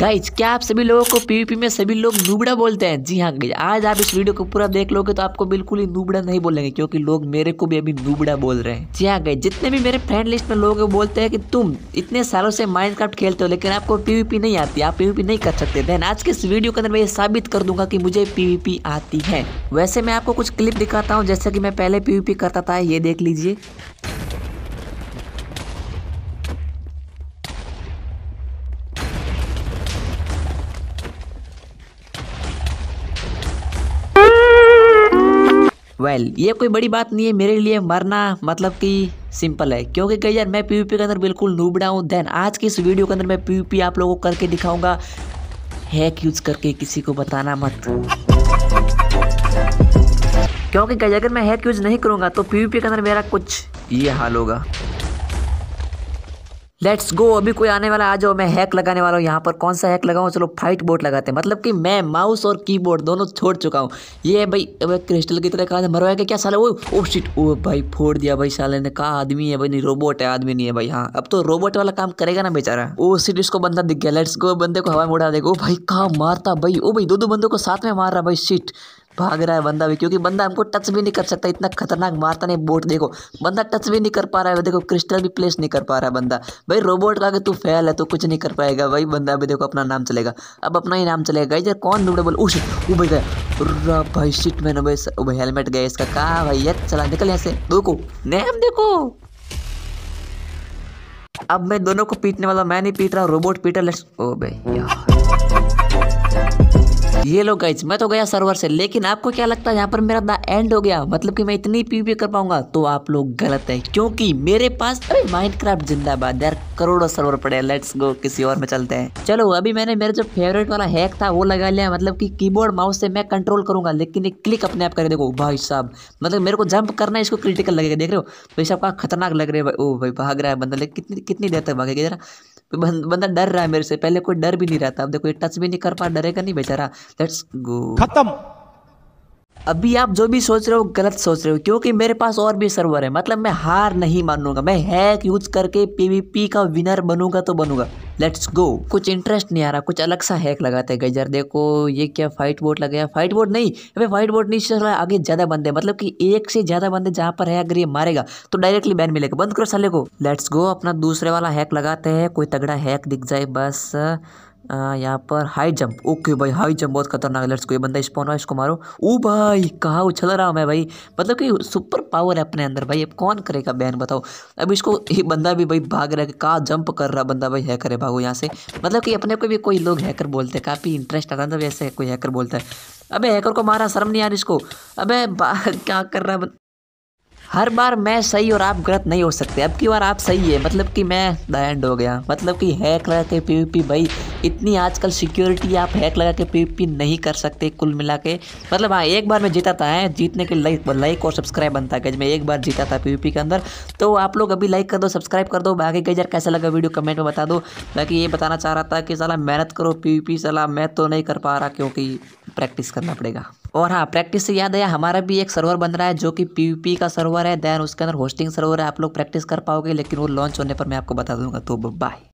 guys क्या आप सभी लोगों को पीवीपी में सभी लोग नूबड़ा बोलते हैं जी हाँ आज आप इस वीडियो को पूरा देख लोगे तो आपको बिल्कुल ही नूबड़ा नहीं बोलेंगे क्योंकि लोग मेरे को भी अभी नूबड़ा बोल रहे हैं जी हाँ गाइज जितने भी मेरे फ्रेंड लिस्ट में लोग बोलते हैं कि तुम इतने सालों से माइंड खेलते हो लेकिन आपको पीवीपी नहीं आती आप पीवीपी नहीं कर सकते देन आज के इस वीडियो के अंदर मैं ये साबित कर दूंगा की मुझे पीवीपी आती है वैसे मैं आपको कुछ क्लिप दिखाता हूँ जैसे की मैं पहले पीवीपी करता था ये देख लीजिए वेल ये कोई बड़ी बात नहीं है मेरे लिए मरना मतलब कि सिंपल है क्योंकि कई यार मैं पीवीपी के अंदर बिल्कुल नूबड़ा हूँ देन आज की इस वीडियो के अंदर मैं पीवीपी आप लोगों को करके दिखाऊंगा हैक यूज करके किसी को बताना मत क्योंकि कई अगर मैं हैक यूज नहीं करूँगा तो पीवीपी के अंदर मेरा कुछ ये हाल होगा लेट्स गो अभी कोई आने वाला आ जाओ मैं हैक लगाने वाला हूँ यहाँ पर कौन सा हैक लगाऊँ चलो फाइट बोर्ड लगाते हैं मतलब कि मैं माउस और कीबोर्ड दोनों छोड़ चुका हूँ ये भाई अब क्रिस्टल की तरह कहा मरवाएगा क्या साले वो ओ शिट ओ भाई फोड़ दिया भाई साले ने कहा आदमी है भाई नहीं रोबोट है आदमी नहीं है भाई हाँ अब तो रोबोट वाला काम करेगा ना बेचारा ओ सीट इसको बंदा दिख गया लेट्स गो बंदे को हवा में उड़ा देगा ओ भाई कहा मारता भाई ओ भाई दो दो बंदों को साथ में मार रहा भाई सीट भाग रहा है बंदा भी क्योंकि बंदा हमको टच भी नहीं कर सकता इतना खतरनाक मारता नहीं बोट देखो बंदा टच भी नहीं कर पा रहा है देखो क्रिस्टल भी प्लेस नहीं कर पा रहा है बंदा भाई रोबोट का अगर तू फेल है तो कुछ नहीं कर पाएगा भाई बंदा भी देखो अपना नाम चलेगा अब अपना ही नाम चलेगा इधर कौन नूडेबल उसे उबे गया भाई सीट मैंने भाई हेलमेट गया इसका कहा भाई चला निकल यहाँ से देखो नेम देखो अब मैं दोनों को पीटने वाला मैं नहीं पीट रहा रोबोट पीटर लेट्स ओ भाई यार ये लोग गाइज मैं तो गया सर्वर से लेकिन आपको क्या लगता है यहाँ पर मेरा एंड हो गया मतलब कि मैं इतनी पीवी कर पाऊंगा तो आप लोग गलत है क्योंकि मेरे पास अभी माइनक्राफ्ट जिंदाबाद यार करोड़ों सर्वर पड़े लेट्स गो किसी और में चलते हैं चलो अभी मैंने मेरे जो फेवरेट वाला हैक था वो लगा लिया मतलब की कीबोर्ड माउस से मैं कंट्रोल करूंगा लेकिन एक क्लिक अपने आप करे देखो भाई साहब मतलब मेरे को जंप करना इसको क्रिटिकल लगेगा देख रहे हो भाई तो साहब का खतरनाक लग रहे है ओ भाई भाग रहा है बंदा लेकिन कितनी कितनी देर तक भागेगा जरा बंदा डर रहा है मेरे से पहले कोई डर भी नहीं रहा था अब देखो ये टच भी नहीं कर पा डरेगा नहीं बेचारा लेट्स गो खत्म अभी आप जो भी सोच रहे हो गलत सोच रहे हो क्योंकि मेरे पास और भी सर्वर है मतलब मैं हार नहीं मानूंगा मैं हैक यूज करके पीवीपी का विनर बनूंगा तो बनूंगा लेट्स गो कुछ इंटरेस्ट नहीं आ रहा कुछ अलग सा हैक लगाते हैं गई यार देखो ये क्या फाइट बोर्ड लग गया फाइट बोर्ड नहीं अबे फाइट बोर्ड नहीं चल रहा आगे ज़्यादा बंदे मतलब कि एक से ज़्यादा बंदे जहाँ पर है अगर ये मारेगा तो डायरेक्टली बैन मिलेगा बंद करो साले को लेट्स गो अपना दूसरे वाला हैक लगाते हैं कोई तगड़ा हैक दिख जाए बस यहाँ पर हाई जंप ओके भाई हाई जंप बहुत खतरनाक है लेट्स को ये बंदा स्पॉन हुआ इसको मारो ओ भाई कहा उछल रहा हूँ मैं भाई मतलब कि सुपर पावर है अपने अंदर भाई अब कौन करेगा बैन बताओ अब इसको ये बंदा भी भाई भाग रहा है कहाँ जंप कर रहा बंदा भाई हैकर है भागो यहाँ से मतलब कि अपने को भी कोई लोग हैकर बोलते हैं काफ़ी इंटरेस्ट आता था वैसे कोई हैकर बोलता है अब हैकर को मारा शर्म नहीं आ रहा इसको अब क्या कर रहा है हर बार मैं सही और आप गलत नहीं हो सकते अब की बार आप सही है मतलब कि मैं द एंड हो गया मतलब कि हैकर के पी भाई इतनी आजकल सिक्योरिटी आप हैक लगा के पी नहीं कर सकते कुल मिला के मतलब हाँ एक बार मैं जीता था है जीतने के लाइक लाइक और सब्सक्राइब बनता है मैं एक बार जीता था पी के अंदर तो आप लोग अभी लाइक कर दो सब्सक्राइब कर दो बाकी कई यार कैसा लगा वीडियो कमेंट में बता दो बाकी ये बताना चाह रहा था कि सला मेहनत करो पी साला मैं तो नहीं कर पा रहा क्योंकि प्रैक्टिस करना पड़ेगा और हाँ प्रैक्टिस से याद आया हमारा भी एक सर्वर बन रहा है जो कि पी का सर्वर है दैन उसके अंदर होस्टिंग सर्वर है आप लोग प्रैक्टिस कर पाओगे लेकिन वो लॉन्च होने पर मैं आपको बता दूंगा तो बाय